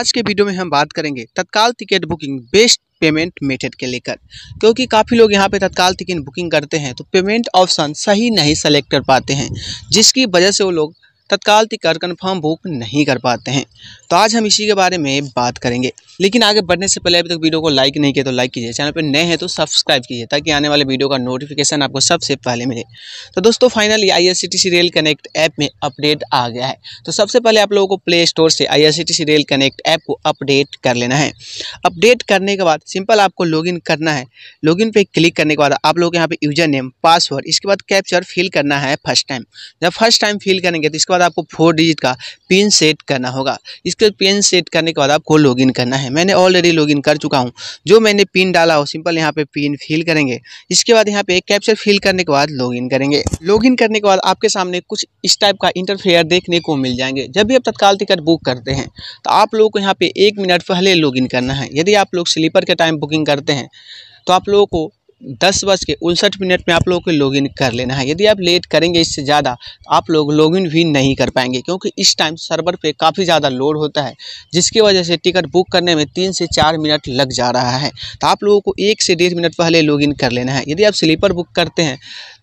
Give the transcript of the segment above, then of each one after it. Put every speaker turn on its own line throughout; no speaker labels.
आज के वीडियो में हम बात करेंगे Tatkal ticket booking best payment method के लेकर क्योंकि काफ़ी लोग यहाँ पे तत्काल टिकट बुकिंग करते हैं तो पेमेंट ऑप्शन सही नहीं सेलेक्ट कर पाते हैं जिसकी वजह से वो लोग तत्काल टिकट कन्फर्म बुक नहीं कर पाते हैं तो आज हम इसी के बारे में बात करेंगे लेकिन आगे बढ़ने से पहले अभी तक तो वीडियो को लाइक नहीं किया तो लाइक कीजिए चैनल पर नए हैं तो सब्सक्राइब कीजिए ताकि आने वाले वीडियो का नोटिफिकेशन आपको सबसे पहले मिले तो दोस्तों finally I rail connect app में अपडेट आ गया है तो सबसे पहले आप लोगों को प्ले स्टोर से आई रेल कनेक्ट ऐप को अपडेट कर लेना है अपडेट करने के बाद सिंपल आपको लॉगिन करना है लॉगिन इन क्लिक करने के बाद आप लोग यहाँ पे यूजर नेम पासवर्ड इसके बाद कैप्चर फिल करना है फर्स्ट टाइम जब फर्स्ट टाइम फिल करेंगे तो इसके बाद बाद आपको फोर डिजिट का पिन सेट करना होगा इसके पिन सेट करने के बाद आपको लॉगिन करना है मैंने ऑलरेडी लॉगिन कर चुका हूँ जो मैंने पिन डाला हो सिंपल यहाँ पे पिन फिल करेंगे इसके बाद यहाँ पे कैप्चर फिल करने के बाद लॉगिन करेंगे लॉगिन करने के बाद आपके सामने कुछ इस टाइप का इंटरफेयर देखने को मिल जाएंगे जब भी आप तत्काल टिकट बुक करते हैं तो आप लोगों को यहाँ पे एक मिनट पहले लॉगिन करना है यदि आप लोग स्लीपर के टाइम बुकिंग करते हैं तो आप लोगों को दस बज के उनसठ मिनट में आप लोगों को लॉगिन कर लेना है यदि आप लेट करेंगे इससे ज़्यादा तो आप लोग लॉगिन भी नहीं कर पाएंगे क्योंकि इस टाइम सर्वर पे काफ़ी ज़्यादा लोड होता है जिसकी वजह से टिकट बुक करने में तीन से चार मिनट लग जा रहा है तो आप लोगों को एक से डेढ़ मिनट पहले लॉगिन कर लेना है यदि आप स्लीपर बुक करते हैं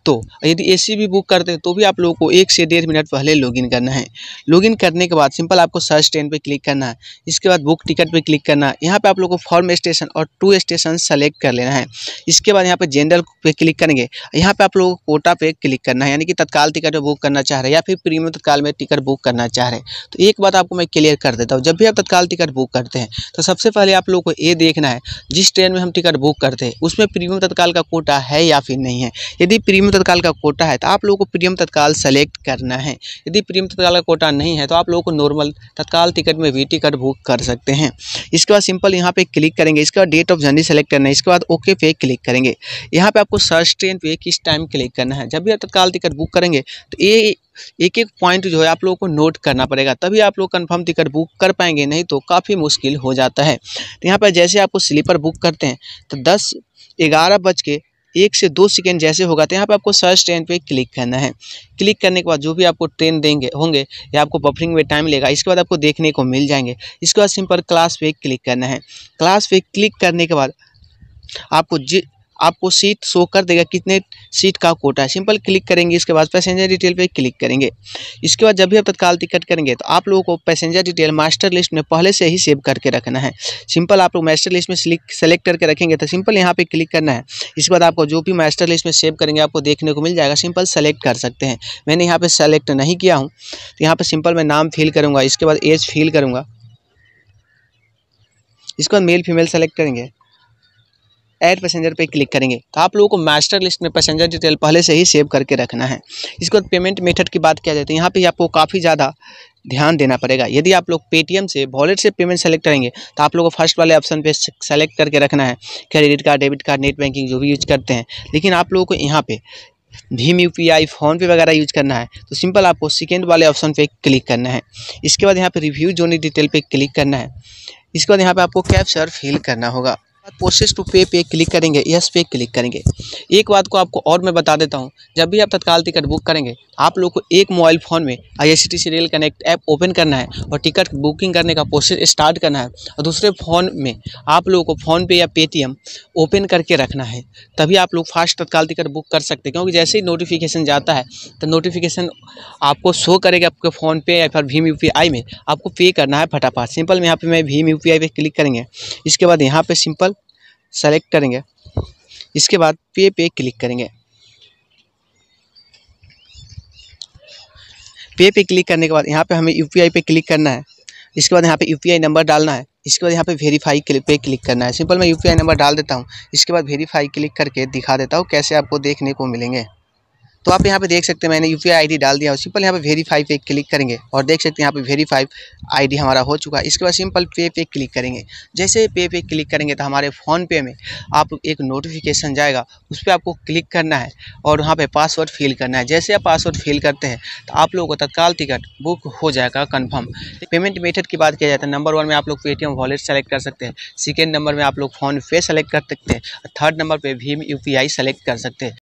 तो यदि ए भी बुक करते हैं तो भी आप लोगों को एक से डेढ़ मिनट पहले लॉगिन करना है लॉगिन करने के बाद सिंपल आपको सर्च ट्रेन पर क्लिक करना है इसके बाद बुक टिकट पर क्लिक करना है यहाँ पर आप लोग को फॉर्म स्टेशन और टू स्टेशन सेलेक्ट कर लेना है इसके बाद यहाँ पर जनरल पे क्लिक करेंगे यहाँ पर आप लोगों को कोटा पे क्लिक करना है यानी कि तत्काल टिकट बुक करना चाह रहे हैं या फिर प्रीमियम तत्काल में टिकट बुक करना चाह रहे तो एक बात आपको मैं क्लियर कर देता हूँ जब भी आप तत्काल टिकट बुक करते हैं तो सबसे पहले आप लोगों को ये देखना है जिस ट्रेन में हम टिकट बुक करते हैं उसमें प्रीमियम तत्काल का कोटा है या फिर नहीं है यदि प्रीमियम तत्काल का कोटा है तो आप लोगों को प्रीमियम तत्काल सेलेक्ट करना है यदि प्रीमियम तत्काल का कोटा नहीं है तो आप लोगों को नॉर्मल तत्काल टिकट में वी टिकट बुक कर सकते हैं इसके बाद सिंपल यहाँ पे क्लिक करेंगे इसके बाद डेट ऑफ जर्नी सेलेक्ट करना है इसके बाद ओके पे क्लिक करेंगे यहाँ पर आपको सर्च ट्रेन पे किस टाइम क्लिक करना है जब भी आप तत्काल टिकट बुक करेंगे तो ये एक एक पॉइंट जो है आप लोगों को नोट करना पड़ेगा तभी आप लोग कंफर्म टिकट बुक कर पाएंगे नहीं तो काफ़ी मुश्किल हो जाता है तो यहाँ पर जैसे आपको स्लीपर बुक करते हैं तो दस ग्यारह बज के एक से दो सेकेंड जैसे होगा तो यहाँ पर आपको सर्च ट्रेन पर क्लिक करना है क्लिक करने के बाद जो भी आपको ट्रेन देंगे होंगे या आपको बफरिंग में टाइम लेगा इसके बाद आपको देखने को मिल जाएंगे इसके बाद सिंपल क्लास पे क्लिक करना है क्लास पे क्लिक करने के बाद आपको जि आपको सीट शो कर देगा कितने सीट का कोटा है सिंपल क्लिक करेंगे इसके बाद पैसेंजर डिटेल पे क्लिक करेंगे इसके बाद जब भी आप तत्काल टिकट करेंगे तो आप लोगों को पैसेंजर डिटेल मास्टर लिस्ट में पहले से ही सेव करके रखना है सिंपल आप लोग मास्टर लिस्ट में सेलेक्ट करके रखेंगे तो सिंपल यहाँ पर क्लिक करना है इसके बाद आपको जो भी मास्टर लिस्ट में सेव करेंगे आपको देखने को मिल जाएगा सिंपल सेलेक्ट कर सकते हैं मैंने यहाँ पर सेलेक्ट नहीं किया हूँ तो यहाँ पर सिंपल मैं नाम फिल करूँगा इसके बाद एज फिल करूँगा इसके बाद मेल फीमेल सेलेक्ट करेंगे ऐड पैसेंजर पे क्लिक करेंगे तो आप लोगों को मास्टर लिस्ट में पैसेंजर डिटेल पहले से ही सेव करके रखना है इसके बाद पेमेंट मेथड की बात किया जाए तो यहाँ पे आपको काफ़ी ज़्यादा ध्यान देना पड़ेगा यदि आप लोग पेटीएम से वॉलेट से पेमेंट सेलेक्ट करेंगे तो आप लोगों को फर्स्ट वाले ऑप्शन पे सेलेक्ट करके रखना है credit card debit card net banking जो भी यूज करते हैं लेकिन आप लोगों को यहाँ पे भीम यू पी आई फ़ोनपे वगैरह यूज करना है तो सिंपल आपको सेकेंड वाले ऑप्शन पर क्लिक करना है इसके बाद यहाँ पर रिव्यू जोनी डिटेल पर क्लिक करना है इसके बाद यहाँ पर आपको कैप्चर फिल करना होगा प्रोसेस टू पे पे क्लिक करेंगे यस पे क्लिक करेंगे एक बात को आपको और मैं बता देता हूँ जब भी आप तत्काल टिकट बुक करेंगे आप लोग को एक मोबाइल फ़ोन में I S T C rail connect app open करना है और टिकट बुकिंग करने का प्रोसेस स्टार्ट करना है और दूसरे फ़ोन में आप लोगों को फ़ोनपे या पेटीएम ओपन करके रखना है तभी आप लोग फास्ट तत्काल टिकट बुक कर सकते क्योंकि जैसे ही नोटिफिकेशन जाता है तो नोटिफिकेशन आपको शो करेगा आपके फ़ोनपे या फिर भीम यू में आपको पे करना है फटाफट सिंपल में यहाँ पर मैं भीम यू पे क्लिक करेंगे इसके बाद यहाँ पर सिंपल सेलेक्ट करेंगे इसके बाद पे पे क्लिक करेंगे पे पे क्लिक करने के बाद यहाँ पे हमें यू पे क्लिक करना है इसके बाद यहाँ पे यू नंबर डालना है इसके बाद यहाँ पे वेरीफाई पे क्लिक करना है सिंपल मैं यू नंबर डाल देता हूँ इसके बाद वेरीफाई क्लिक करके दिखा देता हूँ कैसे आपको देखने को मिलेंगे तो आप यहाँ पे देख सकते हैं मैंने यू पी डाल दिया और सिंपल यहाँ पे वेरीफाई पे क्लिक करेंगे और देख सकते हैं यहाँ पे वेरीफाई आईडी हमारा हो चुका है इसके बाद सिंपल पे पे क्लिक करेंगे जैसे पे पे क्लिक करेंगे तो हमारे फ़ोन पे में आप एक नोटिफिकेशन जाएगा उस पर आपको क्लिक करना है और वहाँ पर पासवर्ड फिल करना है जैसे आप पासवर्ड फिल करते हैं तो आप लोगों को तत्काल टिकट बुक हो जाएगा कन्फर्म पेमेंट मेथड की बात किया जाता है नंबर वन में आप लोग पेटीएम वॉलेट सेलेक्ट कर सकते हैं सेकेंड नंबर में आप लोग फ़ोनपे सेलेक्ट कर सकते हैं थर्ड नंबर पर भीम यू सेलेक्ट कर सकते हैं